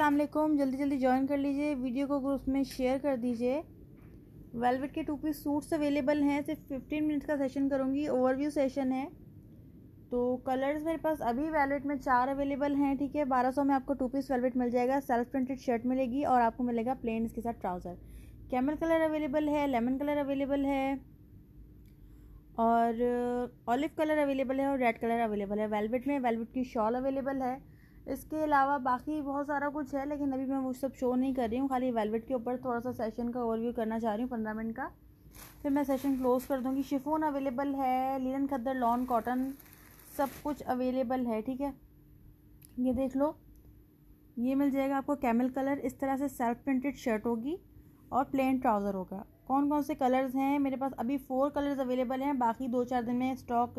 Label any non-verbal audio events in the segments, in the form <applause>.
वालेकुम जल्दी जल्दी ज्वाइन कर लीजिए वीडियो को ग्रुप में शेयर कर दीजिए वेलवेट के टू पीस सूट्स अवेलेबल हैं सिर्फ फिफ्टीन मिनट्स का सेशन करूँगी ओवरव्यू सेशन है तो कलर्स मेरे पास अभी वेलवेट में चार अवेलेबल हैं ठीक है बारह सौ में आपको टू पीस वेलवेट मिल जाएगा सेल्फ प्रिंटेड शर्ट मिलेगी और आपको मिलेगा प्लेन इसके साथ ट्राउज़र कैमल कलर अवेलेबल है लेमन कलर अवेलेबल है और ऑलिव कलर अवेलेबल है और रेड कलर अवेलेबल है वेलवेट में वेलवेट की शॉल अवेलेबल है इसके अलावा बाकी बहुत सारा कुछ है लेकिन अभी मैं वो सब शो नहीं कर रही हूँ खाली वेलवेट के ऊपर थोड़ा सा सेशन का ओवरव्यू करना चाह रही हूँ पंद्रह मिनट का फिर मैं सेशन क्लोज़ कर दूँगी शिफोन अवेलेबल है लिनन खद्दर लॉन कॉटन सब कुछ अवेलेबल है ठीक है ये देख लो ये मिल जाएगा आपको कैमल कलर इस तरह से सेल्फ प्रिंटेड शर्ट होगी और प्लेन ट्राउज़र होगा कौन कौन से कलर्स हैं मेरे पास अभी फ़ोर कलर्स अवेलेबल हैं बाकी दो चार दिन में स्टॉक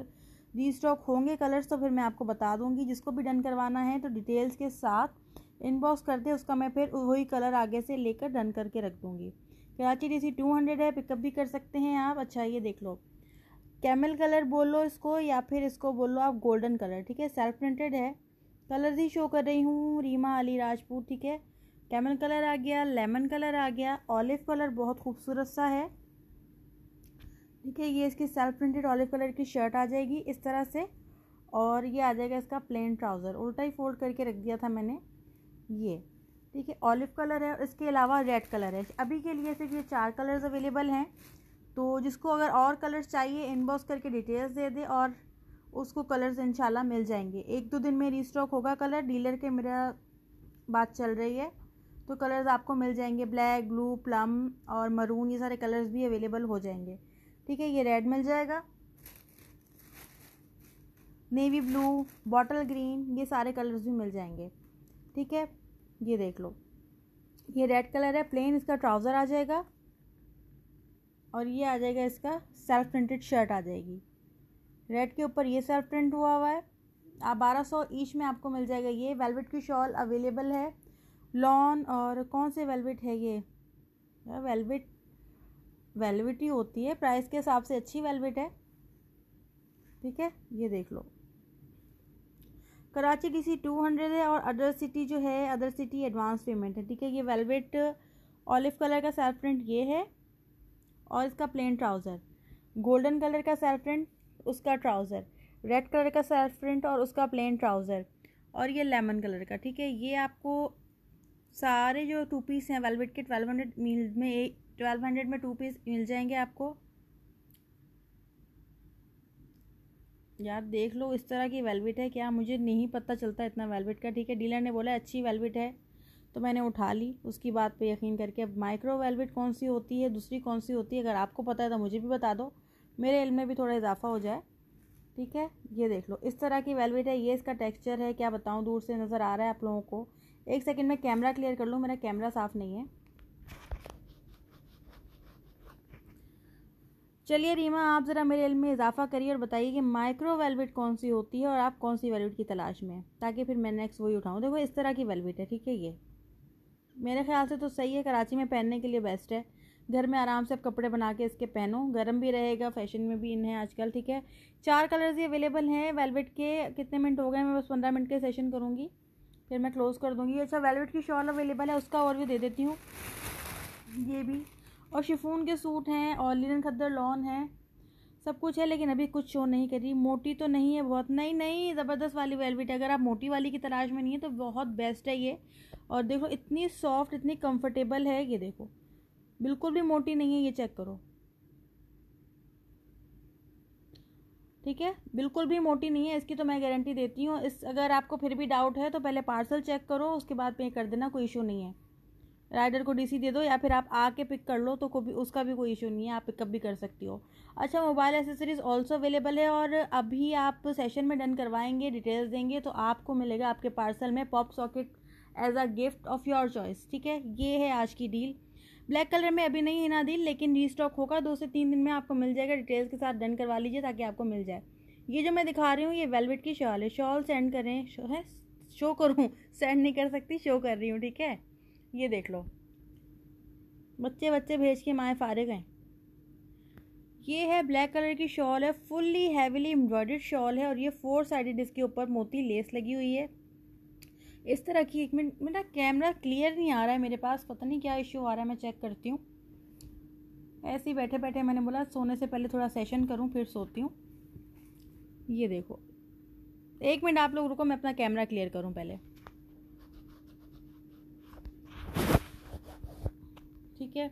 री स्टॉक होंगे कलर्स तो फिर मैं आपको बता दूंगी जिसको भी डन करवाना है तो डिटेल्स के साथ इनबॉक्स करते उसका मैं फिर वही कलर आगे से लेकर डन करके रख दूँगी Karachi D C two hundred है पिकअप भी कर सकते हैं आप अच्छा ये देख लो कैमल कलर बोल लो इसको या फिर इसको बोल लो आप गोल्डन कलर ठीक है सेल्फ प्रिंटेड है कलर ही शो कर रही हूँ रीमा अली राजपूत ठीक है कैमल कलर आ गया लेमन कलर आ गया ऑलिव कलर बहुत खूबसूरत सा है ठीक है ये इसकी सेल्फ प्रिंटेड ऑलिव कलर की शर्ट आ जाएगी इस तरह से और ये आ जाएगा इसका प्लेन ट्राउज़र उल्टा ही फोल्ड करके रख दिया था मैंने ये ठीक है ऑलिव कलर है और इसके अलावा रेड कलर है अभी के लिए सिर्फ ये चार कलर्स अवेलेबल हैं तो जिसको अगर और कलर्स चाहिए इनबॉक्स करके डिटेल्स दे दे और उसको कलर्स इंशाल्लाह मिल जाएंगे एक दो दिन में रीस्टॉक होगा कलर डीलर के मेरा बात चल रही है तो कलर्स आपको मिल जाएंगे ब्लैक ब्लू प्लम और मरून ये सारे कलर्स भी अवेलेबल हो जाएंगे ठीक है ये रेड मिल जाएगा नेवी ब्लू बॉटल ग्रीन ये सारे कलर्स भी मिल जाएंगे ठीक है ये देख लो ये रेड कलर है प्लेन इसका ट्राउज़र आ जाएगा और ये आ जाएगा इसका सेल्फ प्रिंटेड शर्ट आ जाएगी रेड के ऊपर ये सेल्फ प्रिंट हुआ हुआ है आप बारह सौ ईच में आपको मिल जाएगा ये वेलवेट की शॉल अवेलेबल है लॉन और कौन से वेलवेट है ये वेलवेट वेलवेट ही होती है प्राइस के हिसाब से अच्छी वेलवेट है ठीक है ये देख लो कराची डीसी टू हंड्रेड है और अदर सिटी जो है अदर सिटी एडवांस पेमेंट है ठीक है ये वेलवेट ऑलिव कलर का सेल्फ प्रिंट ये है और इसका प्लेन ट्राउज़र गोल्डन कलर का सेल्फ प्रिंट उसका ट्राउज़र रेड कलर का सेल्फ प्रिंट और उसका प्लेन ट्राउज़र और ये लेमन कलर का ठीक है ये आपको सारे जो टू पीस हैं वेलवेट के ट्वेल्व हंड्रेड मील में एक ट्वेल्व हंड्रेड में टू पीस मिल जाएंगे आपको यार देख लो इस तरह की वेलवेट है क्या मुझे नहीं पता चलता इतना वेलवेट का ठीक है डीलर ने बोला अच्छी वेलवेट है तो मैंने उठा ली उसकी बात पे यकीन करके अब माइक्रो वेलवेट कौन सी होती है दूसरी कौन सी होती है अगर आपको पता है तो मुझे भी बता दो मेरे इल में भी थोड़ा इजाफा हो जाए ठीक है ये देख लो इस तरह की वेलवेट है ये इसका टेक्स्चर है क्या बताऊँ दूर से नज़र आ रहा है आप लोगों को एक सेकेंड मैं कैमरा क्लियर कर लूँ मेरा कैमरा साफ़ नहीं है चलिए रीमा आप ज़रा मेरे इल्म में इजाफा करिए और बताइए कि माइक्रो वेलवेट कौन सी होती है और आप कौन सी वेलवेट की तलाश में है ताकि फिर मैं नेक्स्ट वही उठाऊँ देखो इस तरह की वेलवेट है ठीक है ये मेरे ख्याल से तो सही है कराची में पहनने के लिए बेस्ट है घर में आराम से आप कपड़े बना के इसके पहनो गर्म भी रहेगा फैशन में भी इन है आजकल ठीक है चार कलर्स ये अवेलेबल हैं वेलवेट के कितने मिनट हो गए मैं बस पंद्रह मिनट के सेशन करूँगी फिर मैं क्लोज़ कर दूँगी अच्छा वेलवेट की शॉल अवेलेबल है उसका और भी दे देती हूँ ये भी और शिफून के सूट हैं और लिनन खद्दर लॉन है सब कुछ है लेकिन अभी कुछ शो नहीं करी मोटी तो नहीं है बहुत नहीं नहीं ज़बरदस्त वाली वेलवेट अगर आप मोटी वाली की तलाश में नहीं है तो बहुत बेस्ट है ये और देखो इतनी सॉफ्ट इतनी कंफर्टेबल है ये देखो बिल्कुल भी मोटी नहीं है ये चेक करो ठीक है बिल्कुल भी मोटी नहीं है इसकी तो मैं गारंटी देती हूँ इस अगर आपको फिर भी डाउट है तो पहले पार्सल चेक करो उसके बाद पे कर देना कोई इशू नहीं है राइडर को डीसी दे दो या फिर आप आके पिक कर लो तो कोई उसका भी कोई इशू नहीं है आप पिकअप भी कर सकती हो अच्छा मोबाइल एसेसरीज ऑल्सो अवेलेबल है और अभी आप सेशन में डन करवाएंगे डिटेल्स देंगे तो आपको मिलेगा आपके पार्सल में pop socket as a gift of your choice ठीक है ये है आज की डील ब्लैक कलर में अभी नहीं है ना दिल लेकिन रीस्टॉक होगा दो से तीन दिन में आपको मिल जाएगा डिटेल्स के साथ डन करवा लीजिए ताकि आपको मिल जाए ये जो मैं दिखा रही हूँ ये वेलवेट की शॉल है शॉल सेंड करें शो है शो करूँ सेंड <laughs> नहीं कर सकती शो कर रही हूँ ठीक है ये देख लो बच्चे बच्चे भेज के माएँ फारिग हैं ये है ब्लैक कलर की शॉल है फुल्ली हैवीली एम्ब्रॉयडर्ड शॉल है और ये फोर साइडेड इसके ऊपर मोती लेस लगी हुई है इस तरह की एक मिनट मेरा कैमरा क्लियर नहीं आ रहा है मेरे पास पता नहीं क्या इशू आ रहा है मैं चेक करती हूँ ऐसे ही बैठे बैठे मैंने बोला सोने से पहले थोड़ा सेशन करूँ फिर सोती हूँ ये देखो एक मिनट आप लोग रुको मैं अपना कैमरा क्लियर करूँ पहले ठीक है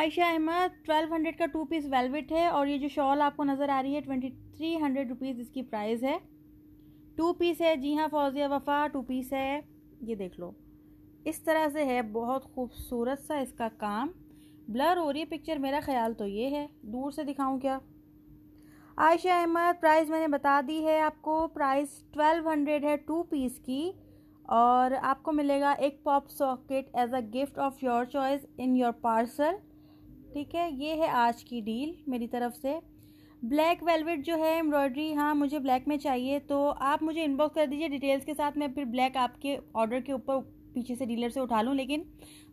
आयशा अहमद ट्वेल्व हंड्रेड का टू पीस वेलवेट है और ये जो शॉल आपको नज़र आ रही है ट्वेंटी थ्री हंड्रेड रुपीज़ इसकी प्राइस है टू पीस है जी हाँ फौजिया वफा टू पीस है ये देख लो इस तरह से है बहुत खूबसूरत सा इसका काम ब्लर हो रही है पिक्चर मेरा ख्याल तो ये है दूर से दिखाऊं क्या आयशा अहमद प्राइस मैंने बता दी है आपको प्राइस ट्वेल्व हंड्रेड है टू पीस की और आपको मिलेगा एक pop socket as a gift of your choice in your parcel ठीक है ये है आज की डील मेरी तरफ से ब्लैक वेलवेट जो है एम्ब्रॉयडरी हाँ मुझे ब्लैक में चाहिए तो आप मुझे इनबॉक्स कर दीजिए डिटेल्स के साथ मैं फिर ब्लैक आपके ऑर्डर के ऊपर पीछे से डीलर से उठा लूँ लेकिन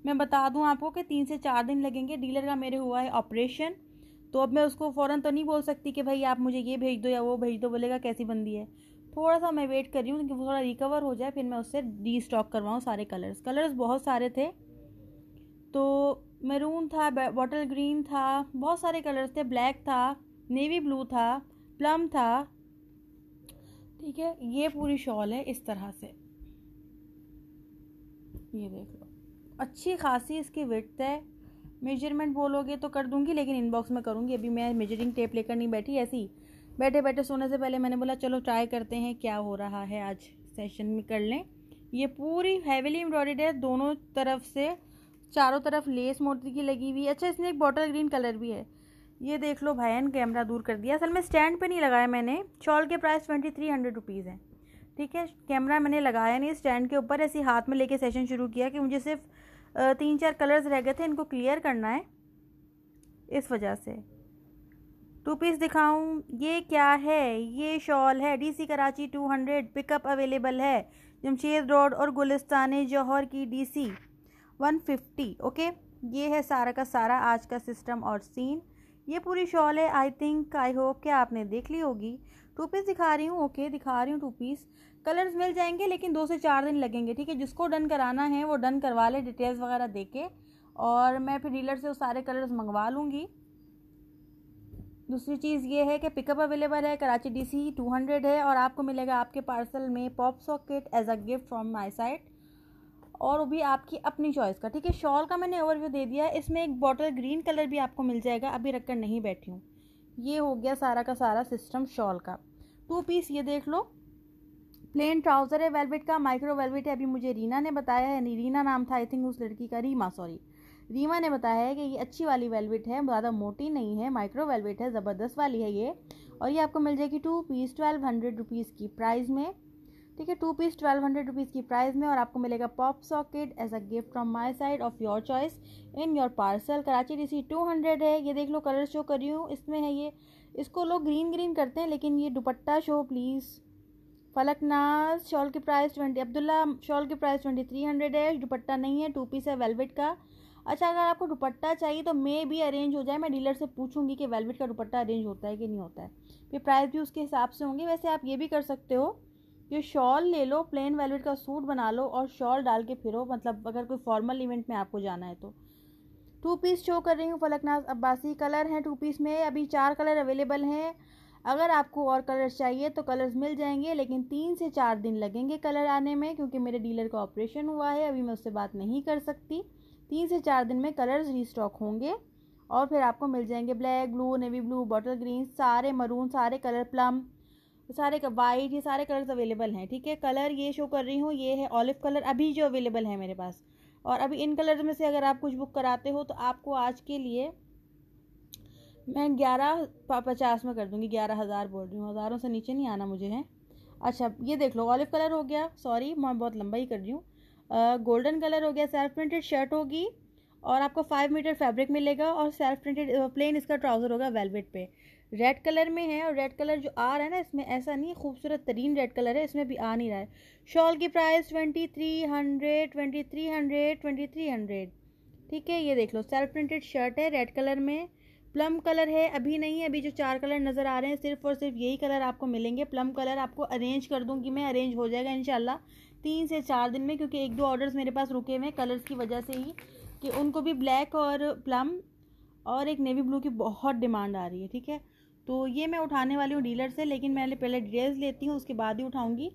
मैं बता दूँ आपको कि तीन से चार दिन लगेंगे डीलर का मेरे हुआ है ऑपरेशन तो अब मैं उसको फ़ौरन तो नहीं बोल सकती कि भाई आप मुझे ये भेज दो या वो भेज दो बोलेगा कैसी बंदी है थोड़ा सा मैं वेट कर रही हूँ कि वो थोड़ा रिकवर हो जाए फिर मैं उससे डी स्टॉक करवाऊँ सारे कलर्स कलर्स बहुत सारे थे तो मैरून था बॉटल ग्रीन था बहुत सारे कलर्स थे ब्लैक था नेवी ब्लू था प्लम था ठीक है ये पूरी शॉल है इस तरह से ये देख लो अच्छी खासी इसकी विथ है मेजरमेंट बोलोगे तो कर दूंगी लेकिन इनबॉक्स में करूँगी अभी मैं मेजरिंग टेप लेकर नहीं बैठी ऐसी बैठे बैठे सोने से पहले मैंने बोला चलो ट्राई करते हैं क्या हो रहा है आज सेशन में कर लें ये पूरी हैवीली एम्ब्रॉयड है दोनों तरफ से चारों तरफ लेस मोती की लगी हुई है अच्छा इसमें एक बॉटल ग्रीन कलर भी है ये देख लो ने कैमरा दूर कर दिया असल में स्टैंड पे नहीं लगाया मैंने शॉल के price twenty three hundred rupees हैं ठीक है कैमरा मैंने लगाया नहीं स्टैंड के ऊपर ऐसे हाथ में लेके सेशन शुरू किया कि मुझे सिर्फ तीन चार कलर्स रह गए थे इनको क्लियर करना है इस वजह से टू पीस दिखाऊं ये क्या है ये शॉल है D C Karachi two hundred pickup available है जमशेद रोड और गुलिस्तान जौहर की डीसी वन फिफ्टी ओके ये है सारा का सारा आज का सिस्टम और सीन ये पूरी शॉल है आई थिंक आई होप कि आपने देख ली होगी टू पीस दिखा रही हूँ ओके दिखा रही हूँ टू पीस कलर्स मिल जाएंगे लेकिन दो से चार दिन लगेंगे ठीक है जिसको डन कराना है वो डन करवा ले डिटेल्स वगैरह देके के और मैं फिर डीलर से वो सारे कलर्स मंगवा लूँगी दूसरी चीज़ ये है कि पिकअप अवेलेबल है कराची डीसी 200 है और आपको मिलेगा आपके पार्सल में pop socket as a gift from my side और वो भी आपकी अपनी चॉइस का ठीक है शॉल का मैंने ओवरव्यू दे दिया है इसमें एक बॉटल ग्रीन कलर भी आपको मिल जाएगा अभी रख कर नहीं बैठी हूँ ये हो गया सारा का सारा सिस्टम शॉल का टू पीस ये देख लो प्लेन ट्राउज़र है वेलवेट का माइक्रो वेलवेट है अभी मुझे रीना ने बताया है रीना नाम था आई थिंक उस लड़की का रीमा सॉरी रीमा ने बताया है कि ये अच्छी वाली वेलवेट है ज़्यादा मोटी नहीं है माइक्रो वेलवेट है ज़बरदस्त वाली है ये और ये आपको मिल जाएगी two piece twelve hundred rupees की प्राइस में ठीक है two piece twelve hundred rupees की प्राइस में और आपको मिलेगा pop socket as a gift from my side of your choice in your parcel Karachi D C two hundred है ये देख लो कलर शो कर रही हूँ इसमें है ये इसको लोग ग्रीन ग्रीन करते हैं लेकिन ये dupatta show please Falaknaz shawl की प्राइस ट्वेंटी अब्दुल्ला शॉल की प्राइस ट्वेंटी थ्री हंड्रेड है दुपट्टा नहीं है टू पीस है वेलवेट का अच्छा अगर आपको दुपट्टा चाहिए तो मे भी अरेंज हो जाए मैं डीलर से पूछूंगी कि वेलवेट का दुपट्टा अरेंज होता है कि नहीं होता है फिर प्राइस भी उसके हिसाब से होंगे वैसे आप ये भी कर सकते हो ये शॉल ले लो प्लेन वेलवेट का सूट बना लो और शॉल डाल के फिरो मतलब अगर कोई फॉर्मल इवेंट में आपको जाना है तो टू पीस शो कर रही हूँ फलकनाथ अब्बासी कलर हैं टू पीस में अभी चार कलर अवेलेबल हैं अगर आपको और कलर्स चाहिए तो कलर्स मिल जाएंगे लेकिन तीन से चार दिन लगेंगे कलर आने में क्योंकि मेरे डीलर का ऑपरेशन हुआ है अभी मैं उससे बात नहीं कर सकती तीन से चार दिन में कलर्स रीस्टॉक होंगे और फिर आपको मिल जाएंगे black blue navy blue bottle green सारे मरून सारे कलर प्लम तो सारे वाइट ये सारे कलर्स अवेलेबल हैं ठीक है कलर ये शो कर रही हूँ ये है ऑलिव कलर अभी जो अवेलेबल है मेरे पास और अभी इन कलर में से अगर आप कुछ बुक कराते हो तो आपको आज के लिए मैं ग्यारह पचास में कर दूँगी ग्यारह हज़ार बोल रही हूँ हज़ारों से नीचे नहीं आना मुझे है अच्छा ये देख लो ऑलिव कलर हो गया सॉरी मैं बहुत लंबा ही कर रही हूँ गोल्डन कलर हो गया सेल्फ प्रिंटेड शर्ट होगी और आपको फाइव मीटर फैब्रिक मिलेगा और सेल्फ प्रिंटेड प्लेन इसका ट्राउज़र होगा वेलवेट पे रेड कलर में है और रेड कलर जो आ रहा है ना इसमें ऐसा नहीं है खूबसूरत तरीन रेड कलर है इसमें भी आ नहीं रहा है शॉल की price twenty three hundred twenty three hundred twenty three hundred ठीक है ये देख लो सेल्फ प्रिंटेड शर्ट है रेड कलर में प्लम कलर है अभी नहीं है अभी जो चार कलर नज़र आ रहे हैं सिर्फ और सिर्फ यही कलर आपको मिलेंगे प्लम कलर आपको अरेंज कर दूँगी मैं अरेंज हो जाएगा शाला तीन से चार दिन में क्योंकि एक दो ऑर्डर्स मेरे पास रुके हुए हैं कलर्स की वजह से ही कि उनको भी ब्लैक और प्लम और एक नेवी ब्लू की बहुत डिमांड आ रही है ठीक है तो ये मैं उठाने वाली हूँ डीलर से लेकिन मैंने पहले डिटेल्स लेती हूँ उसके बाद ही उठाऊँगी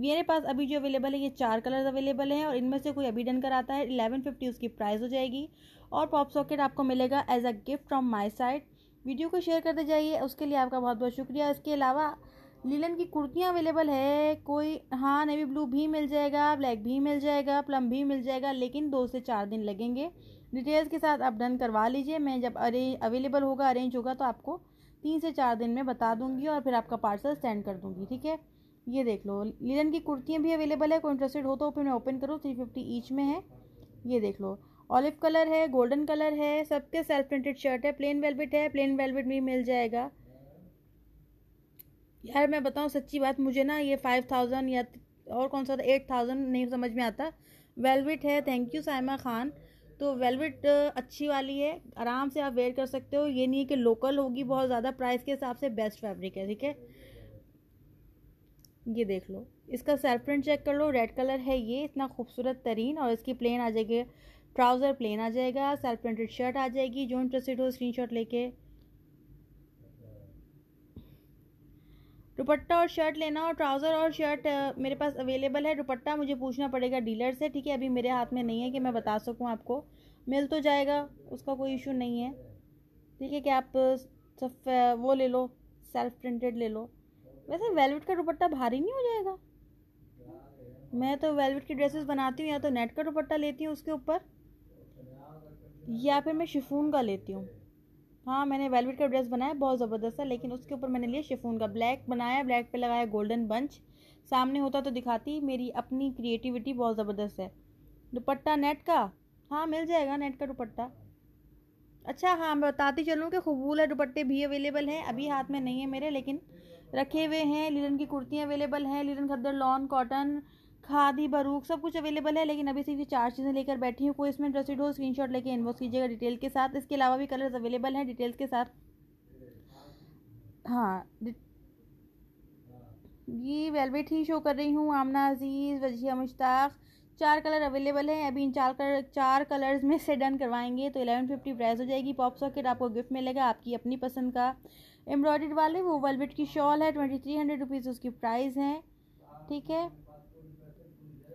मेरे पास अभी जो अवेलेबल है ये चार कलर्स अवेलेबल हैं और इनमें से कोई अभी डन कराता है एलेवन फिफ्टी उसकी प्राइस हो जाएगी और पॉप सॉकेट आपको मिलेगा as a gift from my side video को शेयर करते जाइए उसके लिए आपका बहुत बहुत शुक्रिया इसके अलावा लीलन की कुर्तियाँ अवेलेबल है कोई हाँ नेवी ब्लू भी मिल जाएगा ब्लैक भी मिल जाएगा प्लम भी मिल जाएगा लेकिन दो से चार दिन लगेंगे डिटेल्स के साथ आप डन करवा लीजिए मैं जब अरे अवेलेबल होगा अरेंज होगा तो आपको तीन से चार दिन में बता दूंगी और फिर आपका पार्सल सेंड कर दूंगी ठीक है ये देख लो लिनन की कुर्तियाँ भी अवेलेबल है कोई इंटरेस्टेड हो तो फिर मैं ओपन करूँ थ्री फिफ्टी ईच में है ये देख लो ऑलिव कलर है गोल्डन कलर है सबके सेल्फ प्रिंटेड शर्ट है प्लेन वेलवेट है प्लेन वेलवेट भी मिल जाएगा यार मैं बताऊँ सच्ची बात मुझे ना ये फाइव थाउजेंड या और कौन सा था एट थाउजेंड नहीं समझ में आता वेलवेट है थैंक यू साइमा खान तो वेलवेट अच्छी वाली है आराम से आप वेयर कर सकते हो ये नहीं है कि लोकल होगी बहुत ज़्यादा प्राइस के हिसाब से बेस्ट फैब्रिक है ठीक है ये देख लो इसका सेल्फ प्रिंट चेक कर लो रेड कलर है ये इतना खूबसूरत तरीन और इसकी प्लेन आ जाएगी ट्राउज़र प्लेन आ जाएगा सेल्फ प्रिंटेड शर्ट आ जाएगी जो इंटरेस्टेड हो स्क्रीन लेके दुपट्टा और शर्ट लेना और ट्राउज़र और शर्ट मेरे पास अवेलेबल है दुपट्टा मुझे पूछना पड़ेगा डीलर से ठीक है अभी मेरे हाथ में नहीं है कि मैं बता सकूँ आपको मिल तो जाएगा उसका कोई इशू नहीं है ठीक है कि आप सफ वो ले लो सेल्फ प्रिंटेड ले लो वैसे वेलवेट का दुपट्टा भारी नहीं हो जाएगा मैं तो वेलवेट की ड्रेसेस बनाती हूँ या तो नेट का दुपट्टा लेती हूँ उसके ऊपर या फिर मैं शिफून का लेती हूँ हाँ मैंने वेलवेट का ड्रेस बनाया बहुत ज़बरदस्त है लेकिन उसके ऊपर मैंने लिया शिफोन का ब्लैक बनाया ब्लैक पे लगाया गोल्डन बंच सामने होता तो दिखाती मेरी अपनी क्रिएटिविटी बहुत ज़बरदस्त है दुपट्टा नेट का हाँ मिल जाएगा नेट का दुपट्टा अच्छा हाँ मैं बताती चलूँ कि खबूल है दुपट्टे भी अवेलेबल हैं अभी हाथ में नहीं है मेरे लेकिन रखे हुए हैं लिनन की कुर्तियाँ अवेलेबल हैं लिनन खद्दर लॉन कॉटन खादी बरूक सब कुछ अवेलेबल है लेकिन अभी सिर्फ चार चीज़ें लेकर बैठी हूँ कोई इसमें इंटरेस्टेड हो स्क्रीन शॉट लेके इनबॉक्स कीजिएगा डिटेल के साथ इसके अलावा भी कलर्स अवेलेबल हैं डिटेल्स के साथ हाँ ये वेलवेट ही शो कर रही हूँ आमना अजीज़ वजिया मुश्ताक चार कलर अवेलेबल हैं अभी इन चार कलर चार कलर्स में से डन करवाएंगे तो एलेवन फिफ्टी प्राइस हो जाएगी पॉप सॉकेट आपको गिफ्ट मिलेगा आपकी अपनी पसंद का एम्ब्रॉयड वाले वो वेलवेट की शॉल है ट्वेंटी थ्री हंड्रेड रुपीज़ उसकी प्राइस है ठीक है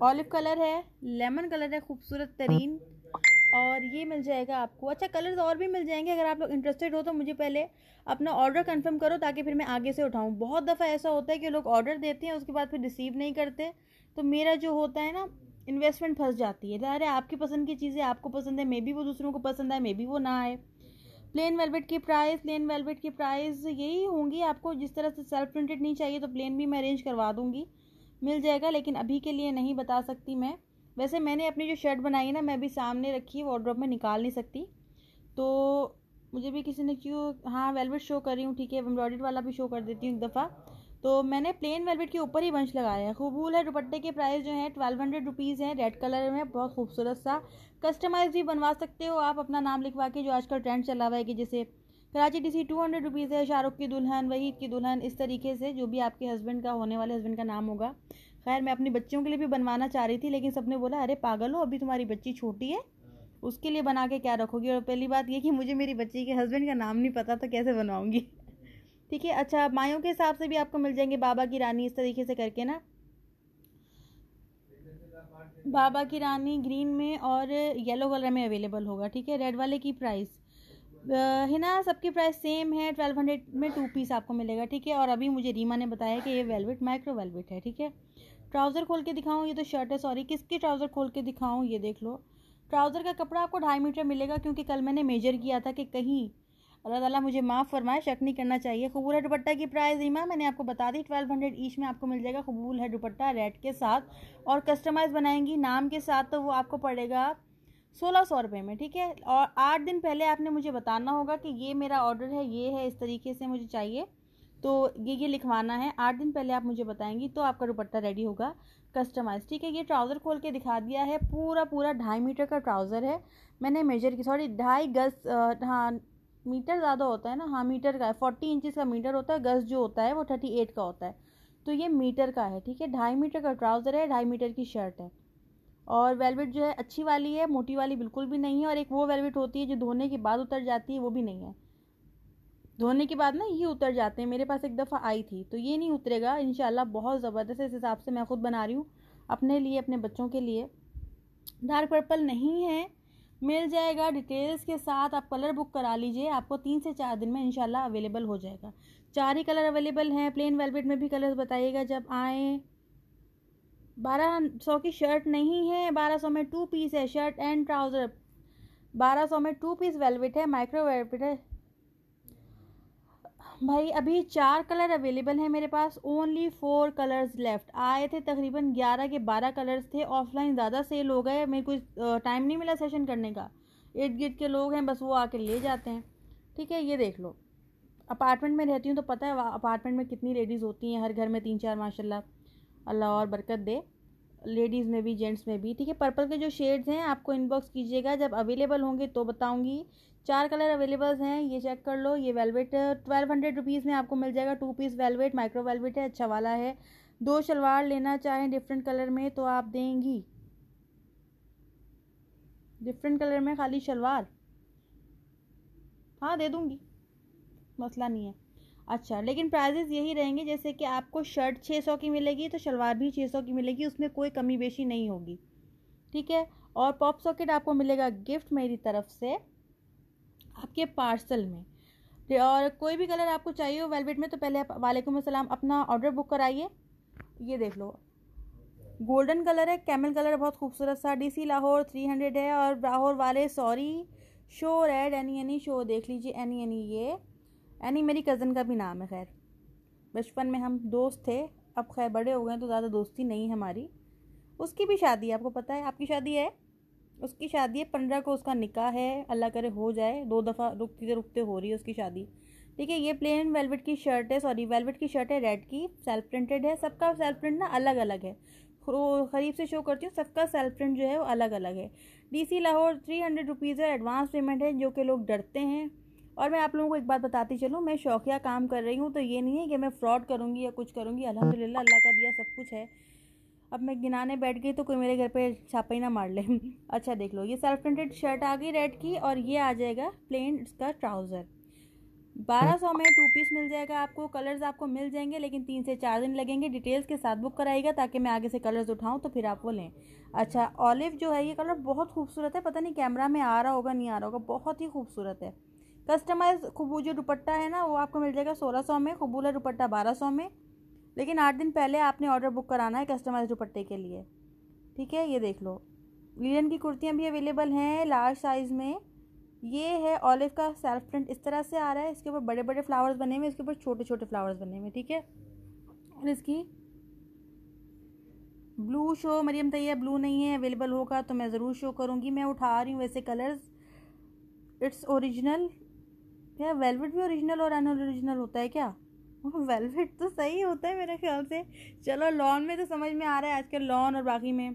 ऑलिव कलर है लेमन कलर है खूबसूरत तरीन और ये मिल जाएगा आपको अच्छा कलर्स और भी मिल जाएंगे अगर आप लोग इंटरेस्टेड हो तो मुझे पहले अपना ऑर्डर कंफर्म करो ताकि फिर मैं आगे से उठाऊँ बहुत दफ़ा ऐसा होता है कि लोग ऑर्डर देते हैं उसके बाद फिर रिसीव नहीं करते तो मेरा जो होता है ना इन्वेस्टमेंट फंस जाती है अरे आपकी पसंद की चीज़ें आपको पसंद है मे बी वो दूसरों को पसंद आए मे बी वो ना आए प्लेन वेलवेट की प्राइस प्लेन वेलवेट की प्राइस यही होंगी आपको जिस तरह से सेल्फ प्रिंटेड नहीं चाहिए तो प्लेन भी मैं अरेंज करवा दूँगी मिल जाएगा लेकिन अभी के लिए नहीं बता सकती मैं वैसे मैंने अपनी जो शर्ट बनाई ना मैं भी सामने रखी वॉर्ड्रॉप में निकाल नहीं सकती तो मुझे भी किसी ने क्यों हाँ वेलवेट शो कर रही हूँ ठीक है एम्ब्रॉयड वाला भी शो कर देती हूँ एक दफ़ा तो मैंने प्लेन वेलवेट के ऊपर ही बंश लगाया है खूबूल है दुपट्टे के प्राइस जो है ट्वेल्व हंड्रेड रुपीज़ हैं रेड कलर में बहुत खूबसूरत सा कस्टमाइज भी बनवा सकते हो आप अपना नाम लिखवा के जो आजकल ट्रेंड चला हुआ है कि जैसे Karachi D C two hundred rupees है शाहरुख की दुल्हन वहीद की दुल्हन इस तरीके से जो भी आपके हस्बैंड का होने वाले हस्बैंड का नाम होगा खैर मैं अपनी बच्चियों के लिए भी बनवाना चाह रही थी लेकिन सबने बोला अरे पागल हो अभी तुम्हारी बच्ची छोटी है उसके लिए बना के क्या रखोगी और पहली बात ये कि मुझे मेरी बच्ची के हस्बैंड का नाम नहीं पता तो कैसे बनवाऊँगी ठीक है अच्छा मायों के हिसाब से भी आपको मिल जाएंगे बाबा की रानी इस तरीके से करके ना बाबा की रानी ग्रीन में और येलो कलर में अवेलेबल होगा ठीक है रेड वाले की प्राइस है ना सबकी प्राइस सेम है ट्वेल्व हंड्रेड में टू पीस आपको मिलेगा ठीक है और अभी मुझे रीमा ने बताया कि ये वेलवेट माइक्रो वेलवेट है ठीक है ट्राउज़र खोल के दिखाऊँ ये तो शर्ट है सॉरी किसके ट्राउज़र खोल के दिखाऊँ ये देख लो ट्राउज़र का कपड़ा आपको ढाई मीटर मिलेगा क्योंकि कल मैंने मेजर किया था कि कहीं अल्लाह ताला मुझे माफ़ फरमाए शक नहीं करना चाहिए कबूल है दुपट्टा की प्राइस रीमा मैंने आपको बता दी ट्वेल्व हंड्रेड ईच में आपको मिल जाएगा कबूल है दुपट्टा रेड के साथ और कस्टमाइज़ बनाएंगी नाम के साथ तो वो आपको पड़ेगा सोलह सौ रुपये में ठीक है और आठ दिन पहले आपने मुझे बताना होगा कि ये मेरा ऑर्डर है ये है इस तरीके से मुझे चाहिए तो ये ये लिखवाना है आठ दिन पहले आप मुझे बताएंगी तो आपका दुपट्टा रेडी होगा कस्टमाइज ठीक है ये ट्राउज़र खोल के दिखा दिया है पूरा पूरा ढाई मीटर का ट्राउज़र है मैंने मेजर की सॉरी ढाई गज हाँ मीटर ज़्यादा होता है ना हाँ मीटर का है फोर्टी इंचज़ का मीटर होता है गज जो होता है वो थर्टी एट का होता है तो ये मीटर का है ठीक है ढाई मीटर का ट्राउज़र है ढाई मीटर की शर्ट है और वेलवेट जो है अच्छी वाली है मोटी वाली बिल्कुल भी नहीं है और एक वो वेलवेट होती है जो धोने के बाद उतर जाती है वो भी नहीं है धोने के बाद ना ये उतर जाते हैं मेरे पास एक दफ़ा आई थी तो ये नहीं उतरेगा इन बहुत ज़बरदस्त है इस हिसाब से मैं खुद बना रही हूँ अपने लिए अपने बच्चों के लिए डार्क पर्पल नहीं है मिल जाएगा डिटेल्स के साथ आप कलर बुक करा लीजिए आपको तीन से चार दिन में इंशाल्लाह अवेलेबल हो जाएगा चार ही कलर अवेलेबल हैं प्लेन वेलवेट में भी कलर्स बताइएगा जब आएँ बारह सौ की शर्ट नहीं है बारह सौ में टू पीस है शर्ट एंड ट्राउज़र बारह सौ में टू पीस वेलवेट है माइक्रो वेलवेट है भाई अभी चार कलर अवेलेबल हैं मेरे पास ओनली फोर कलर्स लेफ्ट आए थे तकरीबन ग्यारह के बारह कलर्स थे ऑफलाइन ज़्यादा सेल हो गए मेरे को टाइम नहीं मिला सेशन करने का इर्द गिर्द के लोग हैं बस वो आके ले जाते हैं ठीक है ये देख लो अपार्टमेंट में रहती हूँ तो पता है अपार्टमेंट में कितनी लेडीज़ होती हैं हर घर में तीन चार माशाल्लाह अल्लाह और बरकत दे लेडीज़ में भी जेंट्स में भी ठीक है पर्पल के जो शेड्स हैं आपको इनबॉक्स कीजिएगा जब अवेलेबल होंगे तो बताऊंगी चार कलर अवेलेबल्स हैं ये चेक कर लो ये वेलवेट ट्वेल्व हंड्रेड रुपीज़ में आपको मिल जाएगा two piece velvet micro velvet है अच्छा वाला है दो शलवार लेना चाहें डिफरेंट कलर में तो आप देंगी डिफरेंट कलर में खाली शलवार हाँ दे दूँगी मसला नहीं है अच्छा लेकिन प्राइजेज़ यही रहेंगे जैसे कि आपको शर्ट छः सौ की मिलेगी तो शलवार भी छः सौ की मिलेगी उसमें कोई कमी बेशी नहीं होगी ठीक है और पॉप सॉकेट आपको मिलेगा गिफ्ट मेरी तरफ से आपके पार्सल में और कोई भी कलर आपको चाहिए हो वेलवेट में तो पहले आप वालेकुम असलम अपना ऑर्डर बुक कराइए ये देख लो गोल्डन कलर है कैमल कलर बहुत खूबसूरत सा सी लाहौर थ्री हंड्रेड है और लाहौर वाले sorry show red any any show देख लीजिए एनी एनी ये यानी मेरी कज़न का भी नाम है खैर बचपन में हम दोस्त थे अब खैर बड़े हो गए तो ज़्यादा दोस्ती नहीं है हमारी उसकी भी शादी है आपको पता है आपकी शादी है उसकी शादी है पंद्रह को उसका निकाह है अल्लाह करे हो जाए दो दफ़ा रुकते रुकते हो रही है उसकी शादी ठीक है ये प्लेन वेलवेट की शर्ट है सॉरी वेलवेट की शर्ट है रेड की सेल्फ प्रिंटेड है सबका सेल्फ प्रिंट ना अलग अलग है खरीब से शो करती हूँ सबका सेल्फ प्रिंट जो है वो अलग अलग है DC Lahore three hundred rupees है एडवांस पेमेंट है जो कि लोग डरते हैं और मैं आप लोगों को एक बात बताती चलूँ मैं शौकिया काम कर रही हूँ तो ये नहीं है कि मैं फ्रॉड करूँगी या कुछ करूँगी अलहमदिल्ला अल्लाह का दिया सब कुछ है अब मैं गिनाने बैठ गई तो कोई मेरे घर पे छापा ही ना मार ले <laughs> अच्छा देख लो ये सेल्फ प्रिंटेड शर्ट आ गई रेड की और ये आ जाएगा प्लेन इसका ट्राउज़र बारह सौ में टू पीस मिल जाएगा आपको कलर्स आपको मिल जाएंगे लेकिन तीन से चार दिन लगेंगे डिटेल्स के साथ बुक कराइएगा ताकि मैं आगे से कलर्स उठाऊँ तो फिर आप वो लें अच्छा ऑलिव जो है ये कलर बहुत खूबसूरत है पता नहीं कैमरा में आ रहा होगा नहीं आ रहा होगा बहुत ही खूबसूरत है कस्टमाइज खुबू जो दुपट्टा है ना वो आपको मिल जाएगा सोलह सौ में खबूला दुपट्टा बारह सौ में लेकिन आठ दिन पहले आपने ऑर्डर बुक कराना है कस्टमाइज दुपट्टे के लिए ठीक है ये देख लो लिनन की कुर्तियाँ भी अवेलेबल हैं लार्ज साइज़ में ये है ऑलिव का सेल्फ प्रिंट इस तरह से आ रहा है इसके ऊपर बड़े बड़े फ्लावर्स बने हुए इसके ऊपर छोटे छोटे फ्लावर्स बने हुए ठीक है और इसकी ब्लू शो मरियम तैयार ब्लू नहीं है अवेलेबल होगा तो मैं ज़रूर शो करूँगी मैं उठा रही हूँ वैसे कलर्स इट्स ओरिजिनल क्या वेलवेट भी ओरिजिनल और अन ओरिजिनल होता है क्या वेलवेट <laughs> तो सही होता है मेरे ख्याल से चलो लॉन में तो समझ में आ रहा है आजकल लॉन और बाकी में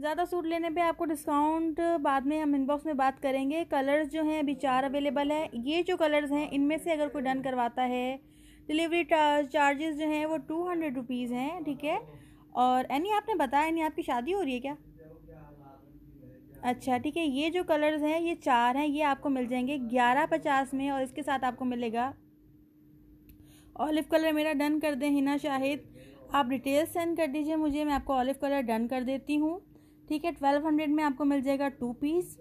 ज़्यादा सूट लेने पे आपको डिस्काउंट बाद में हम इनबॉक्स में बात करेंगे कलर्स जो हैं अभी चार अवेलेबल है ये जो कलर्स हैं इनमें से अगर कोई डन करवाता है डिलीवरी चार्जेस जो हैं वो टू हंड्रेड रुपीज़ हैं ठीक है और एनी आपने बताया एनी आपकी शादी हो रही है क्या अच्छा ठीक है ये जो कलर्स हैं ये चार हैं ये आपको मिल जाएंगे ग्यारह पचास में और इसके साथ आपको मिलेगा ऑलिव कलर मेरा डन कर दें हिना शाहिद आप डिटेल्स सेंड कर दीजिए मुझे मैं आपको ऑलिव कलर डन कर देती हूँ ठीक है ट्वेल्व हंड्रेड में आपको मिल जाएगा टू पीस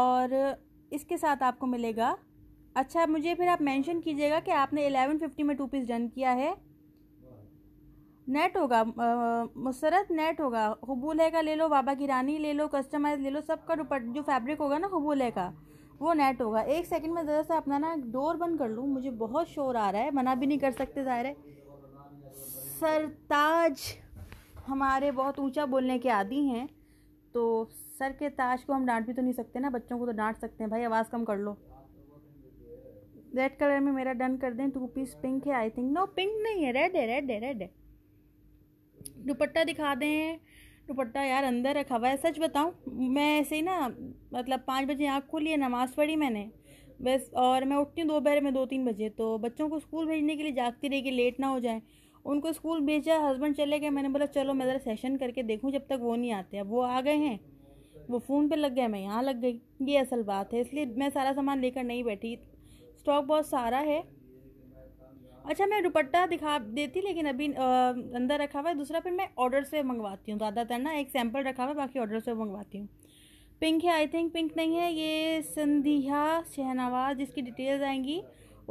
और इसके साथ आपको मिलेगा अच्छा मुझे फिर आप मेंशन कीजिएगा कि आपने एलेवन फिफ्टी में टू पीस डन किया है नेट होगा मुसरत नेट होगा है का ले लो बाबा की रानी ले लो कस्टमाइज ले लो सबका दुपट जो फैब्रिक होगा ना है का वो नेट होगा एक सेकंड में ज़रा सा अपना ना डोर बंद कर लूँ मुझे बहुत शोर आ रहा है मना भी नहीं कर सकते ज़ाहिर है सरताज हमारे बहुत ऊंचा बोलने के आदि हैं तो सर के ताज को हम डांट भी तो नहीं सकते ना बच्चों को तो डांट सकते हैं भाई आवाज़ कम कर लो रेड कलर में मेरा डन कर दें टू पीस पिंक है आई थिंक नो पिंक नहीं है रेड है रेड है रेड है दुपट्टा दिखा दें दुपट्टा यार अंदर रखा हुआ है सच बताऊँ मैं ऐसे ही ना मतलब पाँच बजे आँख खोली है नमाज़ पढ़ी मैंने बस और मैं उठती हूँ दोपहर में दो तीन बजे तो बच्चों को स्कूल भेजने के लिए जागती रही कि लेट ना हो जाए उनको स्कूल भेजा हस्बैंड चले गए मैंने बोला चलो मैं ज़रा सेशन करके देखूँ जब तक वो नहीं आते अब वो आ गए हैं वो फ़ोन पे लग गया मैं यहाँ लग गई ये असल बात है इसलिए मैं सारा सामान लेकर नहीं बैठी स्टॉक बहुत सारा है अच्छा मैं दुपट्टा दिखा देती लेकिन अभी अंदर रखा हुआ है दूसरा फिर मैं ऑर्डर से मंगवाती हूँ ज़्यादातर ना एक सैम्पल रखा हुआ है बाकी ऑर्डर से मंगवाती हूँ पिंक है आई थिंक पिंक नहीं है ये संधिया शहनवाज जिसकी डिटेल्स आएंगी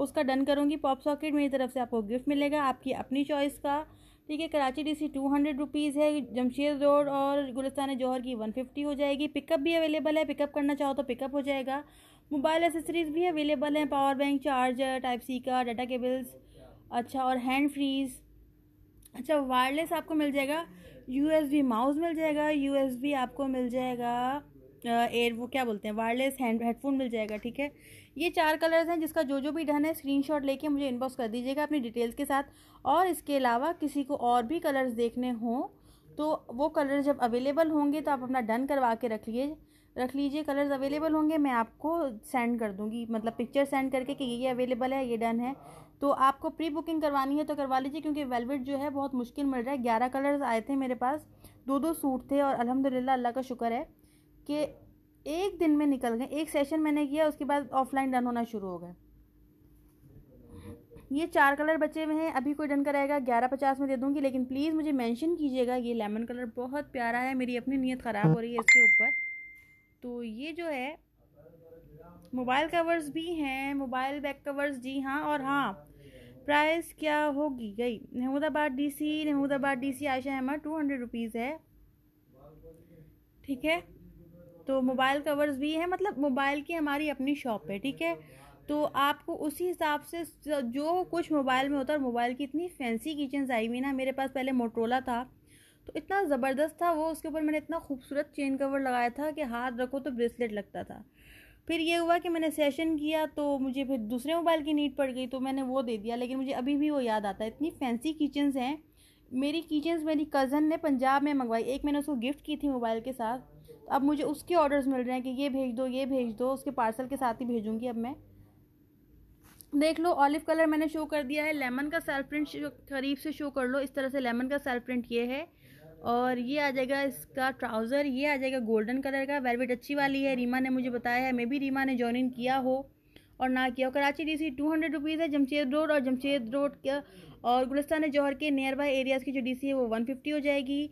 उसका डन करूँगी पॉप सॉकेट मेरी तरफ से आपको गिफ्ट मिलेगा आपकी अपनी चॉइस का ठीक है Karachi D C two hundred rupees है जमशेद रोड और गुलस्तान जौहर की वन फिफ्टी हो जाएगी पिकअप भी अवेलेबल है पिकअप करना चाहो तो पिकअप हो जाएगा मोबाइल एसेसरीज़ भी अवेलेबल हैं power bank charger type C का डाटा केबल्स अच्छा और हैंड फ्रीज अच्छा वायरलेस आपको मिल जाएगा यू एस बी माउस मिल जाएगा यू एस बी आपको मिल जाएगा एयर वो क्या बोलते हैं वायरलेस हैंड हेडफोन मिल जाएगा ठीक है ये चार कलर्स हैं जिसका जो जो भी डन है स्क्रीनशॉट लेके मुझे इनबॉक्स कर दीजिएगा अपनी डिटेल्स के साथ और इसके अलावा किसी को और भी कलर्स देखने हों तो वो कलर जब अवेलेबल होंगे तो आप अपना डन करवा के रख लिए रख लीजिए कलर्स अवेलेबल होंगे मैं आपको सेंड कर दूँगी मतलब पिक्चर सेंड करके कि ये अवेलेबल है ये डन है तो आपको प्री बुकिंग करवानी है तो करवा लीजिए क्योंकि वेलवेट जो है बहुत मुश्किल मिल रहा है ग्यारह कलर्स आए थे मेरे पास दो दो सूट थे और अल्हम्दुलिल्लाह अल्लाह का शुक्र है कि एक दिन में निकल गए एक सेशन मैंने किया उसके बाद ऑफलाइन डन होना शुरू हो गए ये चार कलर बचे हुए हैं अभी कोई डन कराएगा ग्यारह पचास में दे दूँगी लेकिन प्लीज़ मुझे मेंशन कीजिएगा ये लेमन कलर बहुत प्यारा है मेरी अपनी नीयत ख़राब हो रही है इसके ऊपर तो ये जो है मोबाइल कवर्स भी हैं मोबाइल बैक कवर्स जी हाँ और हाँ प्राइस क्या होगी गई Mahmoodabad DC Mahmoodabad C Ayesha Ahmed two hundred rupees है ठीक है तो मोबाइल कवर्स भी हैं मतलब मोबाइल की हमारी अपनी शॉप है ठीक है तो आपको उसी हिसाब से जो कुछ मोबाइल में होता है मोबाइल की इतनी फैंसी किचन आई हुई ना मेरे पास पहले मोटरोला था तो इतना ज़बरदस्त था वो उसके ऊपर मैंने इतना खूबसूरत चेन कवर लगाया था कि हाथ रखो तो ब्रेसलेट लगता था फिर ये हुआ कि मैंने सेशन किया तो मुझे फिर दूसरे मोबाइल की नीड पड़ गई तो मैंने वो दे दिया लेकिन मुझे अभी भी वो याद आता है इतनी फैंसी किचन्स हैं मेरी किचन्स मेरी कज़न ने पंजाब में मंगवाई एक मैंने उसको गिफ्ट की थी मोबाइल के साथ तो अब मुझे उसके ऑर्डर्स मिल रहे हैं कि ये भेज दो ये भेज दो उसके पार्सल के साथ ही भेजूँगी अब मैं देख लो ऑलिव कलर मैंने शो कर दिया है लेमन का सेल्फ प्रिंट करीब से शो कर लो इस तरह से लेमन का सेल्फ प्रिंट ये है और ये आ जाएगा इसका ट्राउज़र ये आ जाएगा गोल्डन कलर का वेलवेट अच्छी वाली है रीमा ने मुझे बताया है मे भी रीमा ने ज्वाइन किया हो और ना किया Karachi D C two hundred rupees है जमशेद रोड और जमशेद रोड का और गुलस्तान जौहर के नियर बाई एरियाज़ की जो डी सी है वो वन फिफ्टी हो जाएगी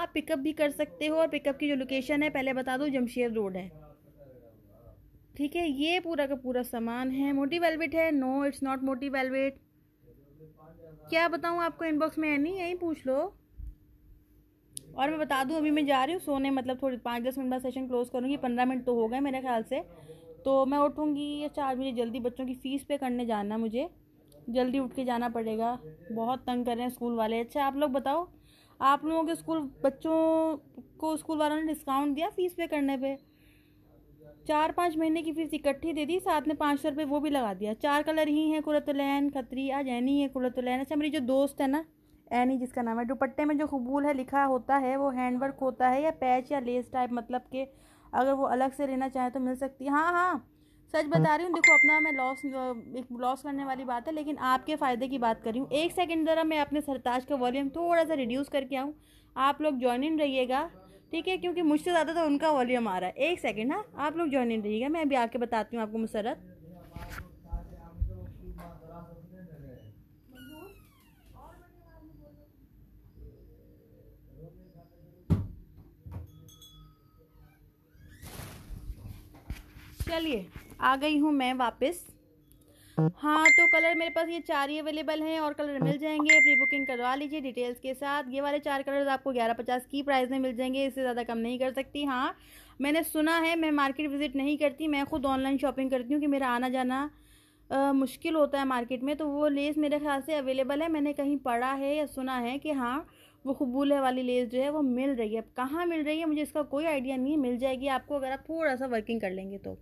आप पिकअप भी कर सकते हो और पिकअप की जो लोकेशन है पहले बता दो जमशेद रोड है ठीक है ये पूरा का पूरा सामान है मोटी वेलवेट है नो इट्स नॉट मोटी वेलवेट क्या बताऊँ आपको इनबॉक्स में है नहीं यहीं पूछ लो और मैं बता दूं अभी मैं जा रही हूँ सोने मतलब थोड़ी पाँच दस मिनट बाद सेशन क्लोज़ करूँगी पंद्रह मिनट तो हो गए मेरे ख्याल से तो मैं उठूँगी अच्छा आज मुझे जल्दी बच्चों की फ़ीस पे करने जाना मुझे जल्दी उठ के जाना पड़ेगा बहुत तंग कर रहे हैं स्कूल वाले अच्छा आप लोग बताओ आप लोगों के स्कूल बच्चों को स्कूल वालों ने डिस्काउंट दिया फ़ीस पे करने पे चार पाँच महीने की फ़ीस इकट्ठी दे दी साथ में पाँच सौ रुपये वो भी लगा दिया चार कलर ही हैं कुरतुलैन खतरी आज ऐनी है कुरतुलैन अच्छा मेरी जो दोस्त है ना एनी जिसका नाम है दुपट्टे में जो कबूल है लिखा होता है वो हैंडवर्क होता है या पैच या लेस टाइप मतलब के अगर वो अलग से लेना चाहे तो मिल सकती है हाँ हाँ सच बता रही हूँ देखो अपना मैं लॉस एक लॉस करने वाली बात है लेकिन आपके फ़ायदे की बात कर रही हूँ एक सेकंड ज़रा मैं अपने सरताज का वॉल्यूम थोड़ा सा रिड्यूस करके आऊँ आप लोग ज्वाइन इन रहिएगा ठीक है क्योंकि मुझसे ज़्यादा तो उनका वॉल्यूम आ रहा है एक सेकेंड हाँ आप लोग ज्वाइन इन रहिएगा मैं अभी आके बताती हूँ आपको मुसरत चलिए आ गई हूँ मैं वापस हाँ तो कलर मेरे पास ये चार ही अवेलेबल हैं और कलर मिल जाएंगे प्री बुकिंग करवा लीजिए डिटेल्स के साथ ये वाले चार कलर्स आपको ग्यारह पचास की प्राइस में मिल जाएंगे इससे ज़्यादा कम नहीं कर सकती हाँ मैंने सुना है मैं मार्केट विज़िट नहीं करती मैं खुद ऑनलाइन शॉपिंग करती हूँ कि मेरा आना जाना आ, मुश्किल होता है मार्केट में तो वो लेस मेरे ख्याल से अवेलेबल है मैंने कहीं पढ़ा है या सुना है कि हाँ वो है वाली लेस जो है वो मिल रही है अब कहाँ मिल रही है मुझे इसका कोई आइडिया नहीं मिल जाएगी आपको अगर आप थोड़ा सा वर्किंग कर लेंगे तो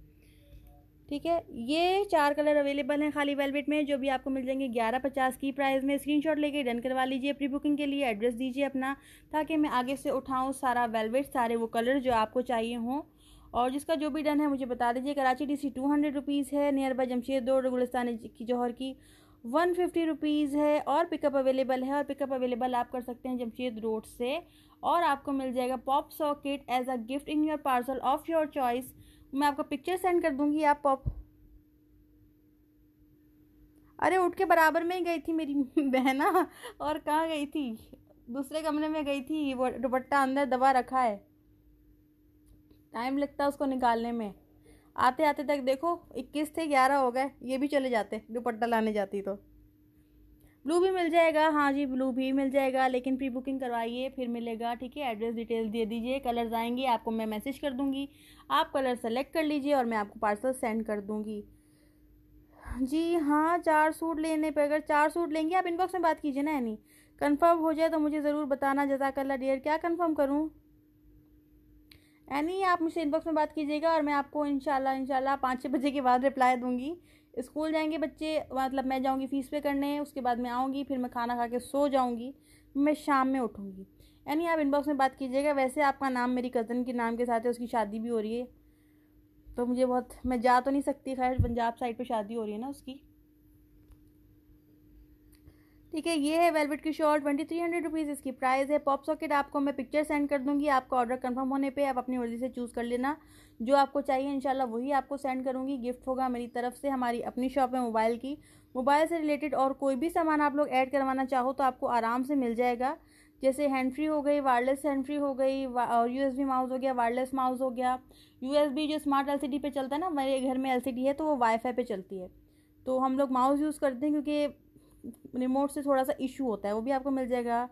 ठीक है ये चार कलर अवेलेबल हैं खाली वेलवेट में जो भी आपको मिल जाएंगे ग्यारह पचास की प्राइस में स्क्रीनशॉट लेके डन करवा लीजिए प्री बुकिंग के लिए एड्रेस दीजिए अपना ताकि मैं आगे से उठाऊँ सारा वेलवेट सारे वो कलर जो आपको चाहिए हों और जिसका जो भी डन है मुझे बता दीजिए Karachi D C two hundred rupees है near by Jamshed road Gulistan की जौहर की वन फिफ्टी रुपीज़ है और पिकअप अवेलेबल है और पिकअप अवेलेबल आप कर सकते हैं जमशेद रोड से और आपको मिल जाएगा pop socket as a gift in your parcel of your choice मैं आपको पिक्चर सेंड कर दूंगी आप पॉप अरे उठ के बराबर में ही गई थी मेरी <laughs> बहना हाँ। और कहाँ गई थी दूसरे कमरे में गई थी वो दुपट्टा अंदर दबा रखा है टाइम लगता है उसको निकालने में आते आते तक देखो इक्कीस थे ग्यारह हो गए ये भी चले जाते दुपट्टा लाने जाती तो ब्लू भी मिल जाएगा हाँ जी ब्लू भी मिल जाएगा लेकिन प्री बुकिंग करवाइए फिर मिलेगा ठीक है एड्रेस डिटेल्स दे दीजिए कलर्स आएंगे आपको मैं मैसेज कर दूँगी आप कलर सेलेक्ट कर लीजिए और मैं आपको पार्सल सेंड कर दूँगी जी हाँ चार सूट लेने पर अगर चार सूट लेंगे आप इनबॉक्स में बात कीजिए ना यानी कन्फर्म हो जाए तो मुझे ज़रूर बताना जजाकल्ला डियर क्या कन्फर्म करूँ यानी आप मुझे इनबॉक्स में बात कीजिएगा और मैं आपको इन शाला पाँच छः बजे के बाद रिप्लाई दूँगी स्कूल जाएंगे बच्चे मतलब मैं जाऊंगी फीस पे करने उसके बाद मैं आऊँगी फिर मैं खाना खा के सो जाऊँगी मैं शाम में उठूँगी यानी आप इनबॉक्स में बात कीजिएगा वैसे आपका नाम मेरी कज़न के नाम के साथ है उसकी शादी भी हो रही है तो मुझे बहुत मैं जा तो नहीं सकती खैर पंजाब साइड पर शादी हो रही है ना उसकी ठीक है ये है वेलवेट की shawl twenty three hundred rupees इसकी प्राइस है पॉप सॉकेट आपको मैं पिक्चर सेंड कर दूंगी आपका ऑर्डर कंफर्म होने पे आप अपनी मर्ज़ी से चूज़ कर लेना जो आपको चाहिए इंशाल्लाह वही आपको सेंड करूंगी गिफ्ट होगा मेरी तरफ से हमारी अपनी शॉप है मोबाइल की मोबाइल से रिलेटेड और कोई भी सामान आप लोग ऐड करवाना चाहो तो आपको आराम से मिल जाएगा जैसे हैंड फ्री हो गई वायरलेस हैंड फ्री हो गई और यू एस माउस हो गया वायरलेस माउस हो गया यू जो स्मार्ट एल पे चलता है ना मेरे घर में एल है तो वो वाई पे चलती है तो हम लोग माउस यूज़ करते हैं क्योंकि रिमोट से थोड़ा सा इशू होता है वो भी आपको मिल जाएगा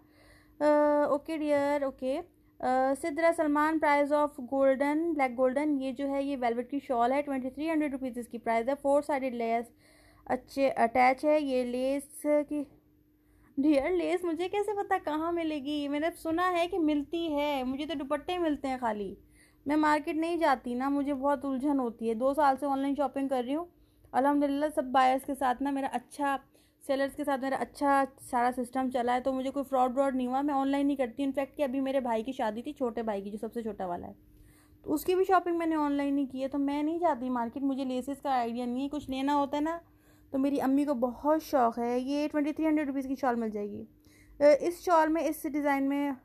okay dear okay Sidra Salman price of golden black golden ये जो है ये वेलवेट की शॉल है ट्वेंटी थ्री हंड्रेड रुपीज़ इसकी प्राइस है फोर साइडेड लेस अच्छे अटैच है ये लेस की डियर लेस मुझे कैसे पता कहाँ मिलेगी मैंने सुना है कि मिलती है मुझे तो दुपट्टे मिलते हैं खाली मैं मार्केट नहीं जाती ना मुझे बहुत उलझन होती है दो साल से ऑनलाइन शॉपिंग कर रही हूँ अलहमदिल्ला सब बायर्स के साथ ना मेरा अच्छा सेलर्स के साथ मेरा अच्छा सारा सिस्टम चला है तो मुझे कोई फ्रॉड व्रॉड नहीं हुआ मैं ऑनलाइन ही करती इनफैक्ट कि अभी मेरे भाई की शादी थी छोटे भाई की जो सबसे छोटा वाला है तो उसकी भी शॉपिंग मैंने ऑनलाइन ही की है तो मैं नहीं जाती मार्केट मुझे लेसेस का आइडिया नहीं है कुछ लेना होता है ना तो मेरी अम्मी को बहुत शौक है ये ट्वेंटी थ्री हंड्रेड रुपीज़ की शॉल मिल जाएगी इस शॉल में इस डिज़ाइन में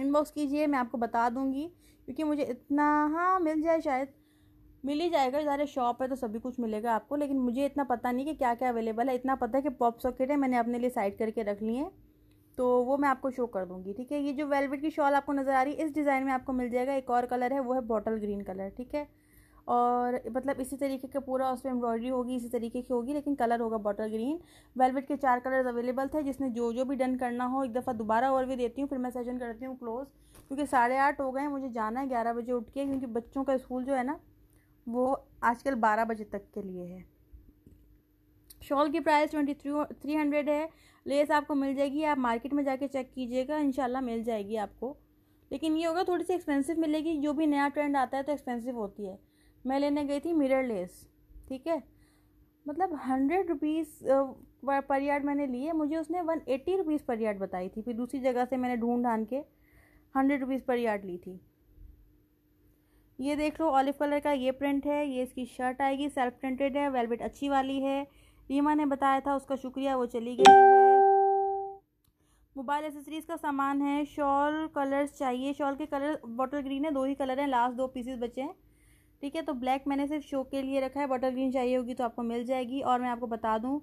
इनबॉक्स कीजिए मैं आपको बता दूँगी क्योंकि मुझे इतना हाँ मिल जाए शायद मिल ही जाएगा सारे शॉप है तो सभी कुछ मिलेगा आपको लेकिन मुझे इतना पता नहीं कि क्या क्या अवेलेबल है इतना पता है कि पॉप सॉकेट है मैंने अपने लिए साइड करके रख ली हैं तो वो मैं आपको शो कर दूंगी ठीक है ये जो वेलवेट की शॉल आपको नज़र आ रही है इस डिज़ाइन में आपको मिल जाएगा एक और कलर है वो है बॉटल ग्रीन कलर ठीक है और मतलब इसी तरीके का पूरा उस पर एम्ब्रॉयडरी होगी इसी तरीके की होगी लेकिन कलर होगा बॉटल ग्रीन वेलवेट के चार कलर्स अवेलेबल थे जिसने जो जो भी डन करना हो एक दफ़ा दोबारा और भी देती हूँ फिर मैं सेशन करती हूँ क्लोज़ क्योंकि साढ़े आठ हो गए मुझे जाना है ग्यारह बजे उठ के क्योंकि बच्चों का स्कूल जो है ना वो आजकल बारह बजे तक के लिए है शॉल की price twenty three three hundred है लेस आपको मिल जाएगी आप मार्केट में जाके चेक कीजिएगा इन मिल जाएगी आपको लेकिन ये होगा थोड़ी सी एक्सपेंसिव मिलेगी जो भी नया ट्रेंड आता है तो एक्सपेंसिव होती है मैं लेने गई थी मिरर लेस ठीक है मतलब हंड्रेड रुपीज़ पर यार्ड मैंने लिए मुझे उसने one eighty rupees per yard बताई थी फिर दूसरी जगह से मैंने ढूंढ ढान के हंड्रेड रुपीज़ पर यार्ड ली थी ये देख लो ऑलिव कलर का ये प्रिंट है ये इसकी शर्ट आएगी सेल्फ प्रिंटेड है वेलवेट अच्छी वाली है रीमा ने बताया था उसका शुक्रिया वो चली गई मोबाइल एसेसरीज़ का सामान है शॉल कलर्स चाहिए शॉल के कलर बॉटल ग्रीन है दो ही कलर हैं लास्ट दो पीसेस बचे हैं ठीक है तो ब्लैक मैंने सिर्फ शो के लिए रखा है बॉटल ग्रीन चाहिए होगी तो आपको मिल जाएगी और मैं आपको बता दूँ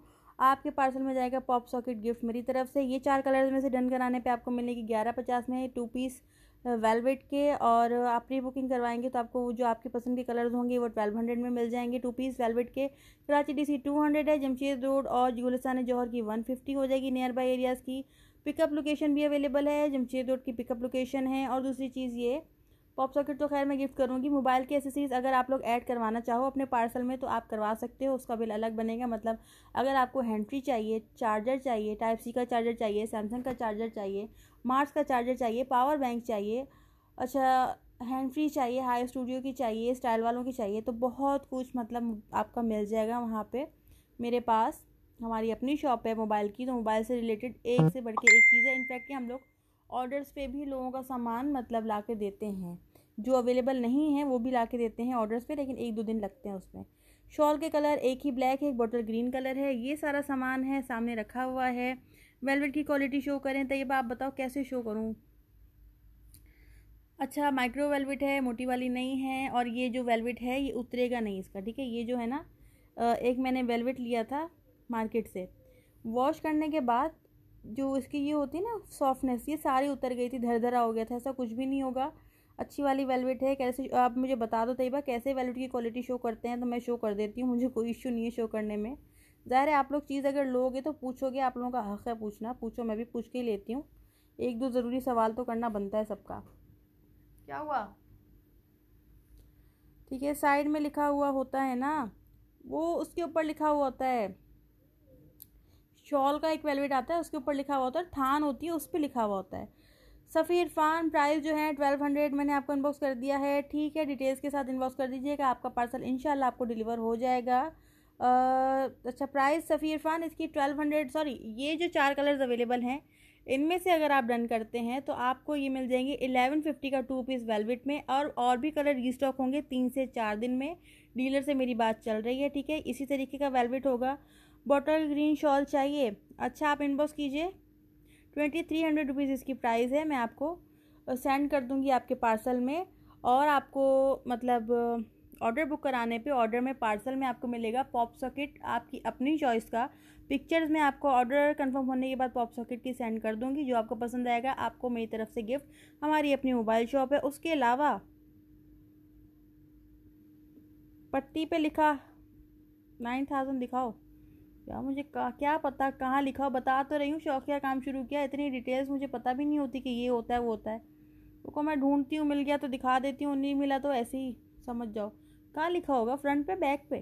आपके पार्सल में जाएगा पॉप सॉकेट गिफ्ट मेरी तरफ से ये चार कलर्स में से डन कराने पे आपको मिलेगी ग्यारह पचास में टू पीस वेलवेट के और आप प्री बुकिंग करवाएंगे तो आपको जो आपके पसंद के कलर्स होंगे वो ट्वेल्व हंड्रेड में मिल जाएंगे टू पीस वेलवेट के कराची डीसी टू हंड्रेड है जमशेद रोड और गुलिस्तान जौहर की वन फिफ्टी हो जाएगी नियर बाई एरियाज़ की पिकअप लोकेशन भी अवेलेबल है जमशेद रोड की पिकअप लोकेशन है और दूसरी चीज़ ये पॉप सॉकेट तो खैर मैं गिफ्ट करूँगी मोबाइल की एसेसरीज़ अगर आप लोग ऐड करवाना चाहो अपने पार्सल में तो आप करवा सकते हो उसका बिल अलग बनेगा मतलब अगर आपको फ्री चाहिए चार्जर चाहिए टाइप सी का चार्जर चाहिए सैमसंग का चार्जर चाहिए मार्स का चार्जर चाहिए पावर बैंक चाहिए अच्छा हैंड फ्री चाहिए हाई स्टूडियो की चाहिए स्टाइल वालों की चाहिए तो बहुत कुछ मतलब आपका मिल जाएगा वहाँ पर मेरे पास हमारी अपनी शॉप है मोबाइल की तो मोबाइल से रिलेटेड एक से बढ़ के एक चीज़ है इनफैक्ट कि हम लोग ऑर्डर्स पे भी लोगों का सामान मतलब ला देते हैं जो अवेलेबल नहीं है वो भी ला के देते हैं ऑर्डर्स पे लेकिन एक दो दिन लगते हैं उसमें शॉल के कलर एक ही ब्लैक है एक बॉटल ग्रीन कलर है ये सारा सामान है सामने रखा हुआ है वेलवेट की क्वालिटी शो करें तो ये आप बताओ कैसे शो करूँ अच्छा माइक्रो वेलवेट है मोटी वाली नहीं है और ये जो वेलवेट है ये उतरेगा नहीं इसका ठीक है ये जो है ना एक मैंने वेलवेट लिया था मार्केट से वॉश करने के बाद जो इसकी ये होती है ना सॉफ्टनेस ये सारी उतर गई थी धर धरा हो गया था ऐसा कुछ भी नहीं होगा अच्छी वाली वेलवेट है कैसे आप मुझे बता दो तयबा कैसे वेलवेट की क्वालिटी शो करते हैं तो मैं शो कर देती हूँ मुझे कोई इश्यू नहीं है शो करने में ज़ाहिर है आप लोग चीज़ अगर लोगे तो पूछोगे आप लोगों का हक़ है पूछना पूछो मैं भी पूछ के ही लेती हूँ एक दो ज़रूरी सवाल तो करना बनता है सबका क्या हुआ ठीक है साइड में लिखा हुआ होता है ना वो उसके ऊपर लिखा हुआ होता है शॉल का एक वेलवेट आता है उसके ऊपर लिखा हुआ होता है थान होती है उस पर लिखा हुआ होता है सफ़ी इरफान प्राइस जो है ट्वेल्व हंड्रेड मैंने आपको इनबॉक्स कर दिया है ठीक है डिटेल्स के साथ इनबॉक्स कर दीजिएगा आपका पार्सल इन आपको डिलीवर हो जाएगा आ, अच्छा प्राइस सफ़ी इरफान इसकी ट्वेल्व हंड्रेड सॉरी ये जो चार कलर्स अवेलेबल हैं इनमें से अगर आप डन करते हैं तो आपको ये मिल जाएंगे एलेवन फिफ्टी का टू पीस वेलवेट में और और भी कलर रीस्टॉक होंगे तीन से चार दिन में डीलर से मेरी बात चल रही है ठीक है इसी तरीके का वेलवेट होगा बॉटल ग्रीन शॉल चाहिए अच्छा आप इनबॉक्स कीजिए ट्वेंटी थ्री हंड्रेड रुपीज़ इसकी प्राइस है मैं आपको सेंड कर दूँगी आपके पार्सल में और आपको मतलब ऑर्डर बुक कराने पे ऑर्डर में पार्सल में आपको मिलेगा पॉप सॉकेट आपकी अपनी चॉइस का पिक्चर्स में आपको ऑर्डर कंफर्म होने के बाद पॉप सॉकेट की सेंड कर दूंगी जो आपको पसंद आएगा आपको मेरी तरफ से गिफ्ट हमारी अपनी मोबाइल शॉप है उसके अलावा पट्टी पे लिखा नाइन थाउजेंड दिखाओ क्या मुझे क्या पता कहाँ लिखा हो बता तो रही हूँ शौकिया काम शुरू किया इतनी डिटेल्स मुझे पता भी नहीं होती कि ये होता है वो होता है रुको तो मैं ढूंढती हूँ मिल गया तो दिखा देती हूँ नहीं मिला तो ऐसे ही समझ जाओ कहाँ लिखा होगा फ्रंट पे बैक पे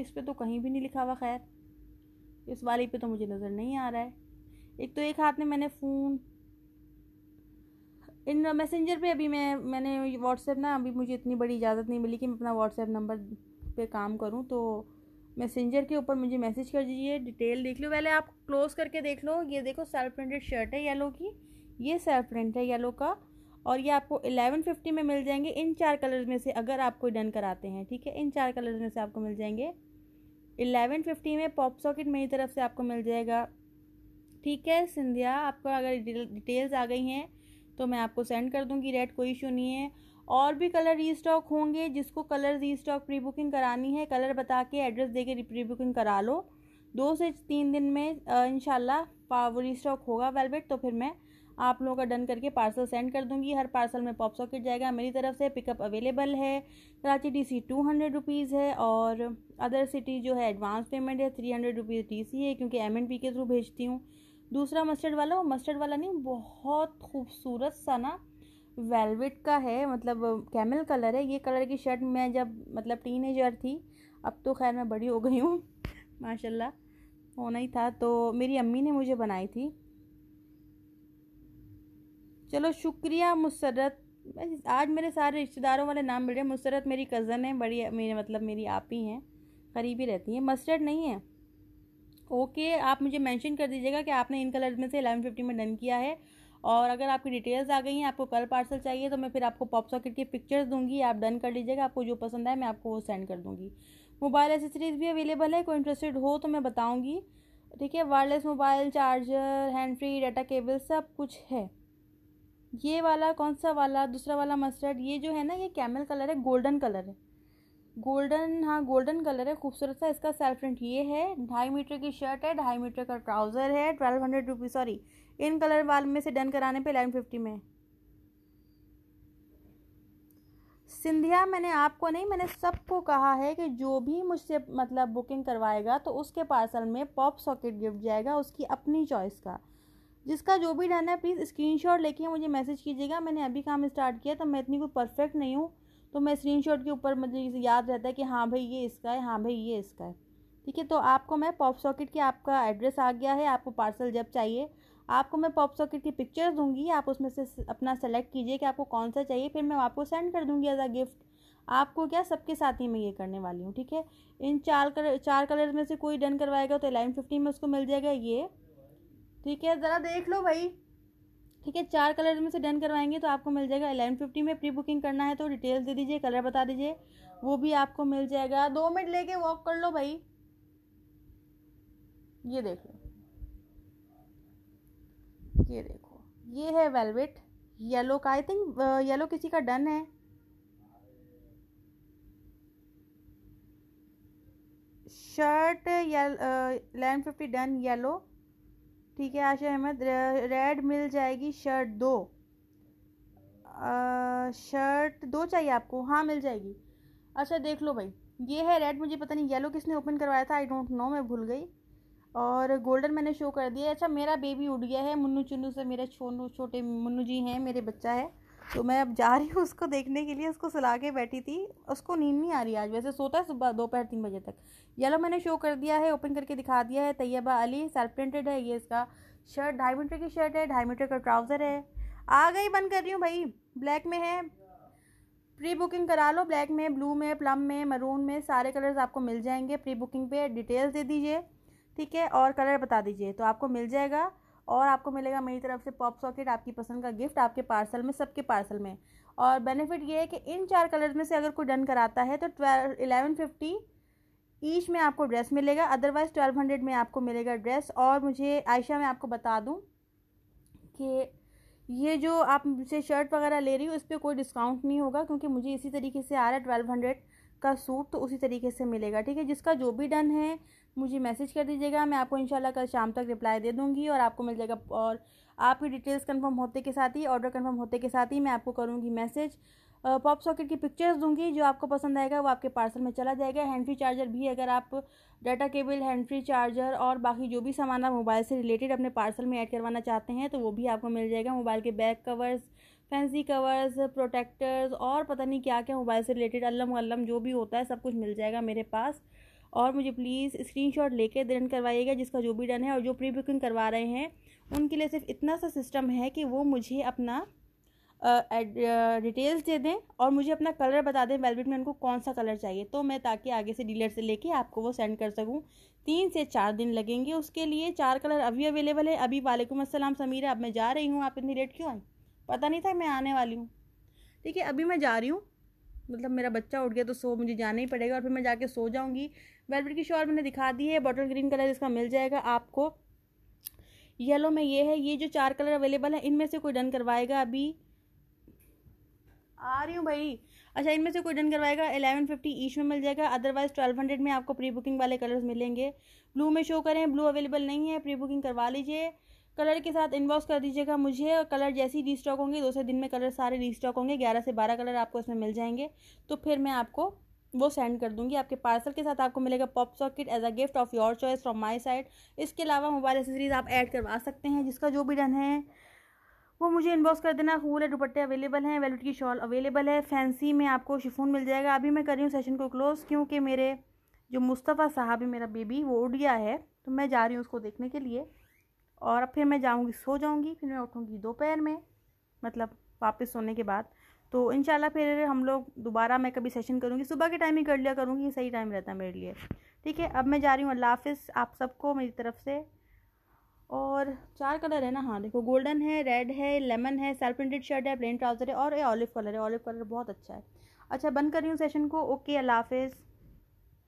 इस पर तो कहीं भी नहीं लिखा हुआ खैर इस वाली पे तो मुझे नज़र नहीं आ रहा है एक तो एक हाथ में मैंने फ़ोन इन मैसेंजर पे अभी मैं मैंने व्हाट्सएप ना अभी मुझे इतनी बड़ी इजाज़त नहीं मिली कि मैं अपना व्हाट्सएप नंबर पे काम करूँ तो मैसेंजर के ऊपर मुझे मैसेज कर दीजिए डिटेल देख लो पहले आप क्लोज करके देख लो ये देखो सेल्फ प्रिंटेड शर्ट है येलो की ये सेल्फ प्रिंट है येलो का और ये आपको एलेवन फिफ्टी में मिल जाएंगे इन चार कलर्स में से अगर आप कोई डन कराते हैं ठीक है इन चार कलर्स में से आपको मिल जाएंगे एलेवन फिफ्टी में पॉप सॉकेट मेरी तरफ से आपको मिल जाएगा ठीक है सिंधिया आपको अगर डिटेल्स आ गई हैं तो मैं आपको सेंड कर दूँगी रेट कोई इशू नहीं है और भी कलर रीस्टॉक होंगे जिसको कलर रीस्टॉक प्री बुकिंग करानी है कलर बता के एड्रेस दे के प्री बुकिंग करा लो दो से तीन दिन में इनशाला वो रीस्टॉक होगा वेलवेट तो फिर मैं आप लोगों का डन करके पार्सल सेंड कर दूंगी हर पार्सल में पॉप सॉकेट जाएगा मेरी तरफ से पिकअप अवेलेबल है Karachi D C two hundred rupees है और अदर सिटी जो है एडवांस पेमेंट है three hundred rupees D C है क्योंकि एम एंड पी के थ्रू भेजती हूँ दूसरा मस्टर्ड वाला वो मस्टर्ड वाला नहीं बहुत खूबसूरत सा ना वेलवेट का है मतलब कैमल कलर है ये कलर की शर्ट मैं जब मतलब टीनेजर थी अब तो खैर मैं बड़ी हो गई हूँ <laughs> माशाल्लाह होना ही था तो मेरी अम्मी ने मुझे बनाई थी चलो शुक्रिया मुसरत आज मेरे सारे रिश्तेदारों वाले नाम मिल रहे हैं मुसरत मेरी कज़न है बड़ी मेरे मतलब मेरी आप ही हैं करीबी रहती हैं मस्टर्ड नहीं है ओके आप मुझे मेंशन कर दीजिएगा कि आपने इन कलर में से एलेवन फिफ्टी में डन किया है और अगर आपकी डिटेल्स आ गई हैं आपको कल पार्सल चाहिए तो मैं फिर आपको पॉप सॉकेट की पिक्चर्स दूंगी आप डन कर लीजिएगा आपको जो पसंद आए मैं आपको वो सेंड कर दूँगी मोबाइल एसेसरीज़ भी अवेलेबल है कोई इंटरेस्टेड हो तो मैं बताऊँगी ठीक है wireless mobile charger hand free data cable सब कुछ है ये वाला कौन सा वाला दूसरा वाला मस्टर्ड ये जो है ना ये कैमल कलर है गोल्डन कलर है गोल्डन हाँ गोल्डन कलर है खूबसूरत सा इसका सेल्फ प्रिंट ये है ढाई मीटर की शर्ट है ढाई मीटर का ट्राउज़र है ट्वेल्व हंड्रेड रुपीज़ सॉरी इन कलर वाल में से डन कराने पे इलेवन फिफ्टी में सिंधिया मैंने आपको नहीं मैंने सबको कहा है कि जो भी मुझसे मतलब बुकिंग करवाएगा तो उसके पार्सल में पॉप सॉकेट गिफ्ट जाएगा उसकी अपनी चॉइस का जिसका जो भी डन है प्लीज़ शॉट लेके मुझे मैसेज कीजिएगा मैंने अभी काम स्टार्ट किया तो मैं इतनी कोई परफेक्ट नहीं हूँ तो मैं शॉट के ऊपर मुझे याद रहता है कि हाँ भाई ये इसका है हाँ भाई ये इसका है ठीक है तो आपको मैं पॉप सॉकेट के आपका एड्रेस आ गया है आपको पार्सल जब चाहिए आपको मैं पॉप सॉकेट की पिक्चर्स दूंगी आप उसमें से अपना सेलेक्ट कीजिए कि आपको कौन सा चाहिए फिर मैं आपको सेंड कर दूंगी एज आ गिफ्ट आपको क्या सबके साथ ही मैं ये करने वाली हूँ ठीक है इन चार कलर चार कलर में से कोई डन करवाएगा तो एलेवन फिफ्टी में उसको मिल जाएगा ये ठीक है ज़रा देख लो भाई ठीक है चार कलर में से डन करवाएंगे तो आपको मिल जाएगा एलेवन फिफ्टी में प्री बुकिंग करना है तो डिटेल्स दे दीजिए कलर बता दीजिए वो भी आपको मिल जाएगा दो मिनट लेके वॉक कर लो भाई ये देख लो ये देखो ये है वेलवेट येलो का आई थिंक येलो किसी का डन है shirt eleven fifty done yellow ठीक है आशा अहमद रेड मिल जाएगी शर्ट दो आ, शर्ट दो चाहिए आपको हाँ मिल जाएगी अच्छा देख लो भाई ये है रेड मुझे पता नहीं येलो किसने ओपन करवाया था आई डोंट नो मैं भूल गई और गोल्डन मैंने शो कर दिया अच्छा मेरा बेबी उड़ गया है मुन्नू चुन्नू से मेरे छोनू छोटे मुन्नू जी हैं मेरे बच्चा है तो मैं अब जा रही हूँ उसको देखने के लिए उसको सला के बैठी थी उसको नींद नहीं आ रही आज वैसे सोता है सुबह दोपहर तीन बजे तक येलो मैंने शो कर दिया है ओपन करके दिखा दिया है तैयबा अली सेल्फ प्रिंटेड है ये इसका शर्ट ढाई मीटर की शर्ट है ढाई मीटर का ट्राउज़र है आ गई बंद कर रही हूँ भाई ब्लैक में है प्री बुकिंग करा लो ब्लैक में ब्लू में प्लम में मरून में सारे कलर्स आपको मिल जाएंगे प्री बुकिंग पे डिटेल्स दे दीजिए ठीक है और कलर बता दीजिए तो आपको मिल जाएगा और आपको मिलेगा मेरी तरफ से पॉप सॉकेट आपकी पसंद का गिफ्ट आपके पार्सल में सबके पार्सल में और बेनिफिट ये है कि इन चार कलर में से अगर कोई डन कराता है तो ट्वेल्व एलेवन फिफ्टी ईच में आपको ड्रेस मिलेगा अदरवाइज़ ट्वेल्व हंड्रेड में आपको मिलेगा ड्रेस और मुझे आयशा मैं आपको बता दूँ कि ये जो आप मुझसे शर्ट वगैरह ले रही हो उस पर कोई डिस्काउंट नहीं होगा क्योंकि मुझे इसी तरीके से आ रहा है ट्वेल्व हंड्रेड का सूट तो उसी तरीके से मिलेगा ठीक है जिसका जो भी डन है मुझे मैसेज कर दीजिएगा मैं आपको इंशाल्लाह कल शाम तक रिप्लाई दे दूँगी और आपको मिल जाएगा और आपकी डिटेल्स कंफर्म होते के साथ ही ऑर्डर कंफर्म होते के साथ ही मैं आपको करूँगी मैसेज पॉप सॉकेट की पिक्चर्स दूंगी जो आपको पसंद आएगा वो आपके पार्सल में चला जाएगा हैंड फ्री चार्जर भी अगर आप data cable hand free charger और बाकी जो भी सामान आप मोबाइल से रिलेटेड अपने पार्सल में ऐड करवाना चाहते हैं तो वो भी आपको मिल जाएगा मोबाइल के back covers fancy covers protectors और पता नहीं क्या क्या मोबाइल से रिलेटेड अल्लम वल्लम जो भी होता है सब कुछ मिल जाएगा मेरे पास और मुझे प्लीज़ स्क्रीनशॉट लेके रन करवाइएगा जिसका जो भी डन है और जो प्री बुकिंग करवा रहे हैं उनके लिए सिर्फ इतना सा सिस्टम है कि वो मुझे अपना डिटेल्स दे दें और मुझे अपना कलर बता दें वेलवेट में उनको कौन सा कलर चाहिए तो मैं ताकि आगे से डीलर से लेके आपको वो सेंड कर सकूँ तीन से चार दिन लगेंगे उसके लिए चार कलर अभी अवेलेबल है अभी वालेकुम अस्सलाम समीरा अब मैं जा रही हूँ आप इतनी लेट क्यों आई पता नहीं था मैं आने वाली हूँ ठीक है अभी मैं जा रही हूँ मतलब मेरा बच्चा उठ गया तो सो मुझे जाना ही पड़ेगा और फिर मैं जाके सो जाऊँगी वेलवेट की शॉल मैंने दिखा दी है बॉटल ग्रीन कलर इसका मिल जाएगा आपको येलो में ये है ये जो चार कलर अवेलेबल है इनमें से कोई डन करवाएगा अभी आ रही हूँ भाई अच्छा इनमें से कोई डन करवाएगा एलेवन फिफ्टी ईच में मिल जाएगा अदरवाइज ट्वेल्व हंड्रेड में आपको प्री बुकिंग वाले कलर्स मिलेंगे ब्लू में शो करें ब्लू अवेलेबल नहीं है प्री बुकिंग करवा लीजिए कलर के साथ इनबॉक्स कर दीजिएगा मुझे और कलर जैसे ही रीस्टॉक होंगे दूसरे दिन में कलर सारे रीस्टॉक होंगे ग्यारह से बारह कलर आपको इसमें मिल जाएंगे तो फिर मैं आपको वो सेंड कर दूंगी आपके पार्सल के साथ आपको मिलेगा pop socket as a gift of your choice from my side इसके अलावा मोबाइल एसेसरीज आप ऐड करवा सकते हैं जिसका जो भी डन है वो मुझे इनबॉक्स कर देना फूल है दुपट्टे अवेलेबल हैं वेलवेट की शॉल अवेलेबल है फैंसी में आपको शिफोन मिल जाएगा अभी मैं कर रही हूँ सेशन को क्लोज़ क्योंकि मेरे जो मुस्तफ़ा साहब है मेरा बेबी वो उड़ गया है तो मैं जा रही हूँ उसको देखने के लिए और अब फिर मैं जाऊँगी सो जाऊँगी फिर मैं उठूँगी दोपहर में मतलब वापस सोने के बाद तो इन फिर हम लोग दोबारा मैं कभी सेशन करूँगी सुबह के टाइम ही कर लिया करूँगी सही टाइम रहता है मेरे लिए ठीक है अब मैं जा रही हूँ अल्लाह हाफिज़ आप सबको मेरी तरफ से और चार कलर है ना हाँ देखो गोल्डन है रेड है लेमन है सेल्फ प्रिंटेड शर्ट है प्लेन ट्राउज़र है और ये ऑलिव कलर है ऑलिव कलर बहुत अच्छा है अच्छा बंद कर रही हूँ सेशन को ओके अल्लाह हाफिज़